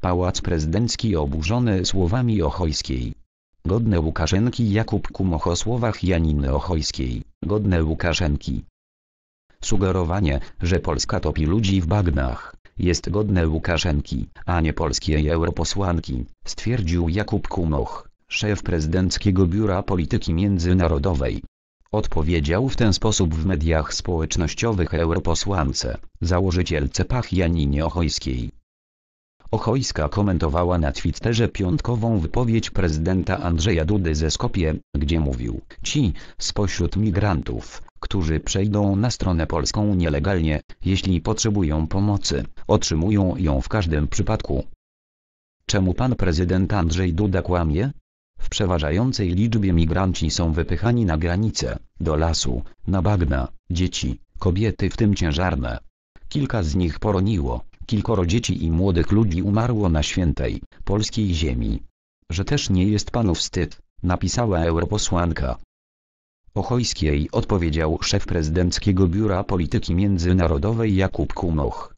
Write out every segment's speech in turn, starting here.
Pałac prezydencki oburzony słowami Ochojskiej. Godne Łukaszenki Jakub Kumoch o słowach Janiny Ochojskiej, godne Łukaszenki. Sugerowanie, że Polska topi ludzi w bagnach, jest godne Łukaszenki, a nie polskiej europosłanki, stwierdził Jakub Kumoch, szef prezydenckiego biura polityki międzynarodowej. Odpowiedział w ten sposób w mediach społecznościowych europosłance, założycielce Pach Janinie Ochojskiej. Ochojska komentowała na Twitterze piątkową wypowiedź prezydenta Andrzeja Dudy ze Skopie, gdzie mówił, ci, spośród migrantów, którzy przejdą na stronę polską nielegalnie, jeśli potrzebują pomocy, otrzymują ją w każdym przypadku. Czemu pan prezydent Andrzej Duda kłamie? W przeważającej liczbie migranci są wypychani na granicę, do lasu, na bagna, dzieci, kobiety w tym ciężarne. Kilka z nich poroniło Kilkoro dzieci i młodych ludzi umarło na świętej, polskiej ziemi. Że też nie jest panu wstyd, napisała europosłanka. Ochojskiej odpowiedział szef prezydenckiego biura polityki międzynarodowej Jakub Kumoch.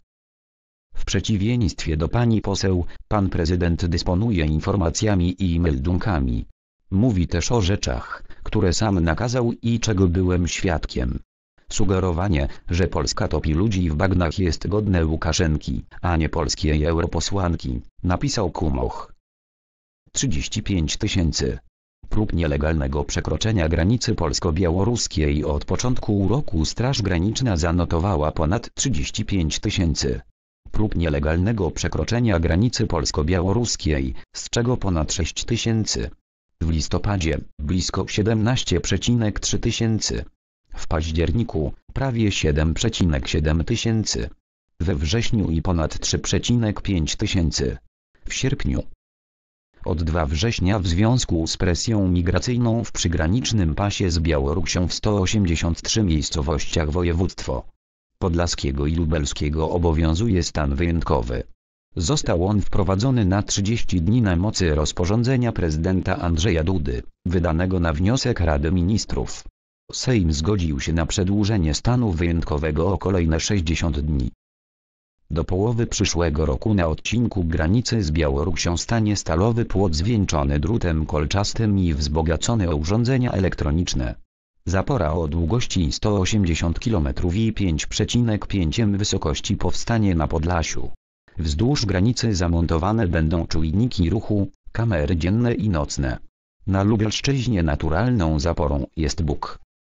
W przeciwieństwie do pani poseł, pan prezydent dysponuje informacjami i meldunkami. Mówi też o rzeczach, które sam nakazał i czego byłem świadkiem. Sugerowanie, że Polska topi ludzi w bagnach jest godne Łukaszenki, a nie polskiej europosłanki, napisał Kumoch. 35 tysięcy prób nielegalnego przekroczenia granicy polsko-białoruskiej od początku roku Straż Graniczna zanotowała ponad 35 tysięcy prób nielegalnego przekroczenia granicy polsko-białoruskiej, z czego ponad 6 tysięcy. W listopadzie blisko 17,3 tysięcy w październiku prawie 7,7 tysięcy, we wrześniu i ponad 3,5 tysięcy, w sierpniu. Od 2 września w związku z presją migracyjną w przygranicznym pasie z Białorusią w 183 miejscowościach województwo podlaskiego i lubelskiego obowiązuje stan wyjątkowy. Został on wprowadzony na 30 dni na mocy rozporządzenia prezydenta Andrzeja Dudy, wydanego na wniosek Rady Ministrów. Sejm zgodził się na przedłużenie stanu wyjątkowego o kolejne 60 dni. Do połowy przyszłego roku na odcinku granicy z Białorusią stanie stalowy płot zwieńczony drutem kolczastym i wzbogacony o urządzenia elektroniczne. Zapora o długości 180 km i 5,5 m wysokości powstanie na Podlasiu. Wzdłuż granicy zamontowane będą czujniki ruchu, kamery dzienne i nocne. Na Lubelszczyźnie naturalną zaporą jest Bóg.